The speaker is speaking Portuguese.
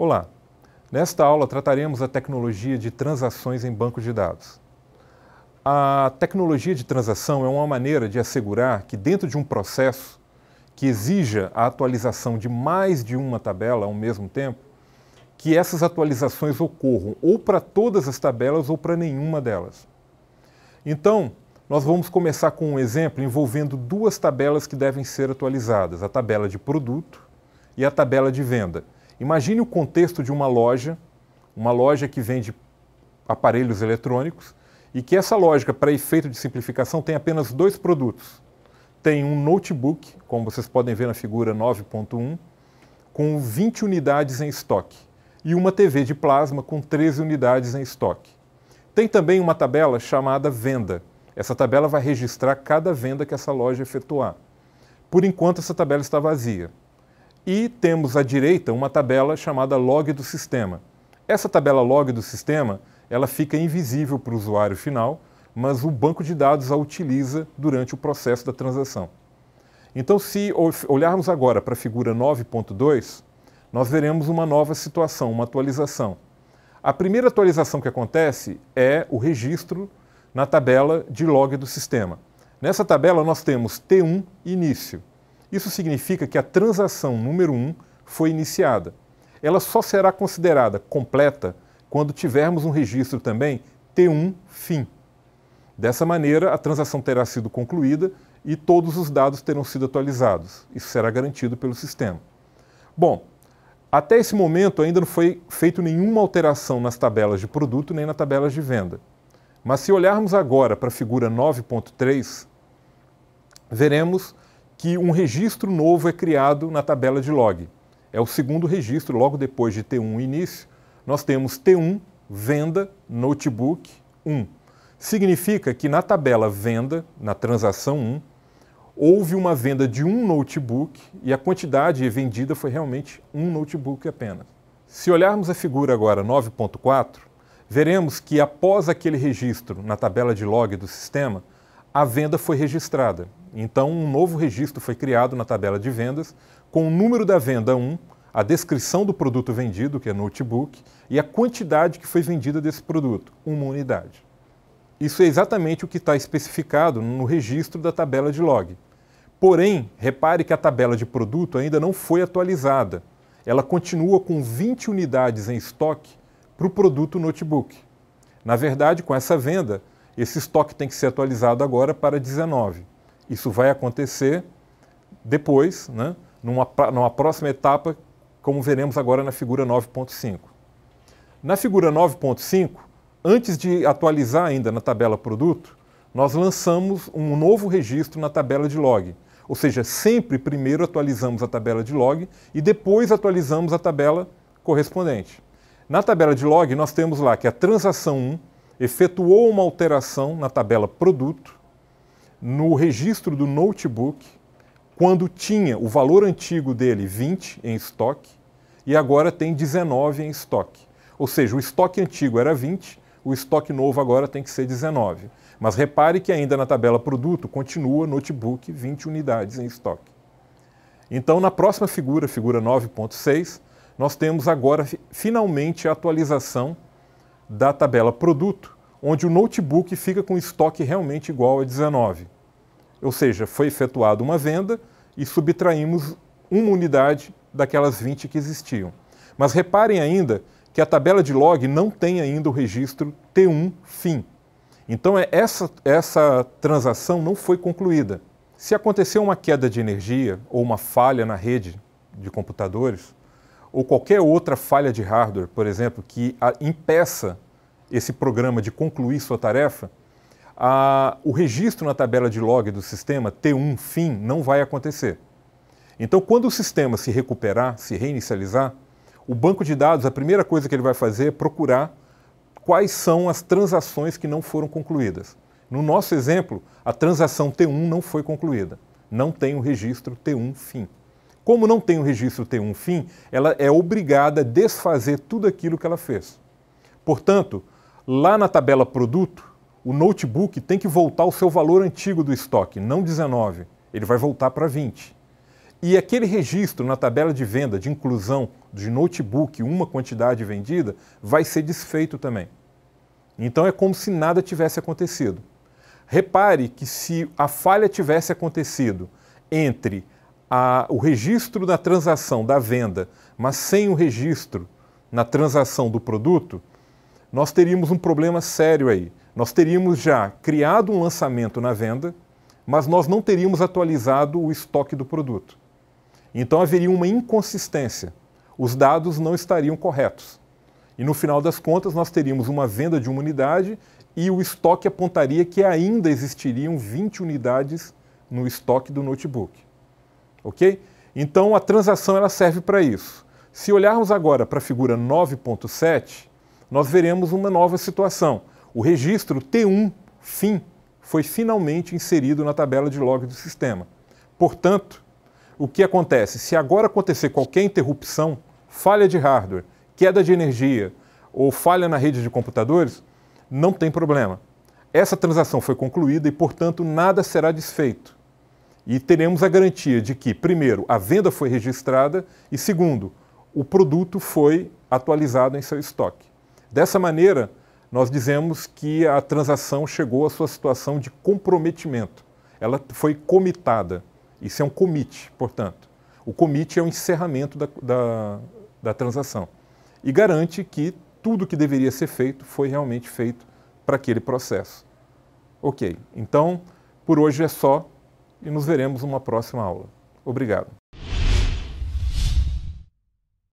Olá, nesta aula trataremos a tecnologia de transações em banco de dados. A tecnologia de transação é uma maneira de assegurar que, dentro de um processo que exija a atualização de mais de uma tabela ao mesmo tempo, que essas atualizações ocorram ou para todas as tabelas ou para nenhuma delas. Então, nós vamos começar com um exemplo envolvendo duas tabelas que devem ser atualizadas: a tabela de produto e a tabela de venda. Imagine o contexto de uma loja, uma loja que vende aparelhos eletrônicos e que essa lógica, para efeito de simplificação, tem apenas dois produtos. Tem um notebook, como vocês podem ver na figura 9.1, com 20 unidades em estoque, e uma TV de plasma com 13 unidades em estoque. Tem também uma tabela chamada venda. Essa tabela vai registrar cada venda que essa loja efetuar. Por enquanto, essa tabela está vazia. E temos à direita uma tabela chamada log do sistema. Essa tabela log do sistema, ela fica invisível para o usuário final, mas o banco de dados a utiliza durante o processo da transação. Então, se olharmos agora para a figura 9.2, nós veremos uma nova situação, uma atualização. A primeira atualização que acontece é o registro na tabela de log do sistema. Nessa tabela, nós temos T1 início. Isso significa que a transação número 1 um foi iniciada. Ela só será considerada completa quando tivermos um registro também T1 fim. Dessa maneira, a transação terá sido concluída e todos os dados terão sido atualizados. Isso será garantido pelo sistema. Bom, até esse momento ainda não foi feita nenhuma alteração nas tabelas de produto nem na tabelas de venda. Mas se olharmos agora para a figura 9.3, veremos que um registro novo é criado na tabela de log. É o segundo registro, logo depois de T1 início, nós temos T1 venda notebook 1. Significa que na tabela venda, na transação 1, houve uma venda de um notebook e a quantidade vendida foi realmente um notebook apenas. Se olharmos a figura agora 9.4, veremos que após aquele registro na tabela de log do sistema, a venda foi registrada. Então, um novo registro foi criado na tabela de vendas com o número da venda 1, a descrição do produto vendido, que é notebook, e a quantidade que foi vendida desse produto, uma unidade. Isso é exatamente o que está especificado no registro da tabela de log. Porém, repare que a tabela de produto ainda não foi atualizada. Ela continua com 20 unidades em estoque para o produto notebook. Na verdade, com essa venda, esse estoque tem que ser atualizado agora para 19. Isso vai acontecer depois, né, numa, numa próxima etapa, como veremos agora na figura 9.5. Na figura 9.5, antes de atualizar ainda na tabela produto, nós lançamos um novo registro na tabela de log. Ou seja, sempre primeiro atualizamos a tabela de log e depois atualizamos a tabela correspondente. Na tabela de log, nós temos lá que a transação 1 efetuou uma alteração na tabela produto no registro do notebook quando tinha o valor antigo dele 20 em estoque e agora tem 19 em estoque. Ou seja, o estoque antigo era 20, o estoque novo agora tem que ser 19. Mas repare que ainda na tabela produto continua notebook 20 unidades em estoque. Então, na próxima figura, figura 9.6, nós temos agora finalmente a atualização da tabela produto onde o notebook fica com estoque realmente igual a 19. Ou seja, foi efetuada uma venda e subtraímos uma unidade daquelas 20 que existiam. Mas reparem ainda que a tabela de log não tem ainda o registro T1 fim. Então é essa, essa transação não foi concluída. Se aconteceu uma queda de energia ou uma falha na rede de computadores, ou qualquer outra falha de hardware, por exemplo, que impeça esse programa de concluir sua tarefa, a, o registro na tabela de log do sistema T1 fim não vai acontecer. Então, quando o sistema se recuperar, se reinicializar, o banco de dados, a primeira coisa que ele vai fazer é procurar quais são as transações que não foram concluídas. No nosso exemplo, a transação T1 não foi concluída. Não tem o registro T1 fim. Como não tem o registro T1 fim, ela é obrigada a desfazer tudo aquilo que ela fez. Portanto, Lá na tabela produto, o notebook tem que voltar ao seu valor antigo do estoque, não 19. Ele vai voltar para 20. E aquele registro na tabela de venda de inclusão de notebook, uma quantidade vendida, vai ser desfeito também. Então é como se nada tivesse acontecido. Repare que se a falha tivesse acontecido entre a, o registro da transação da venda, mas sem o registro na transação do produto, nós teríamos um problema sério aí. Nós teríamos já criado um lançamento na venda, mas nós não teríamos atualizado o estoque do produto. Então haveria uma inconsistência. Os dados não estariam corretos. E no final das contas, nós teríamos uma venda de uma unidade e o estoque apontaria que ainda existiriam 20 unidades no estoque do notebook. OK? Então a transação ela serve para isso. Se olharmos agora para a figura 9.7, nós veremos uma nova situação. O registro T1, fim, foi finalmente inserido na tabela de log do sistema. Portanto, o que acontece? Se agora acontecer qualquer interrupção, falha de hardware, queda de energia ou falha na rede de computadores, não tem problema. Essa transação foi concluída e, portanto, nada será desfeito. E teremos a garantia de que, primeiro, a venda foi registrada e, segundo, o produto foi atualizado em seu estoque. Dessa maneira, nós dizemos que a transação chegou à sua situação de comprometimento. Ela foi comitada. Isso é um commit, portanto. O commit é o encerramento da, da, da transação e garante que tudo que deveria ser feito foi realmente feito para aquele processo. Ok, então por hoje é só e nos veremos numa próxima aula. Obrigado.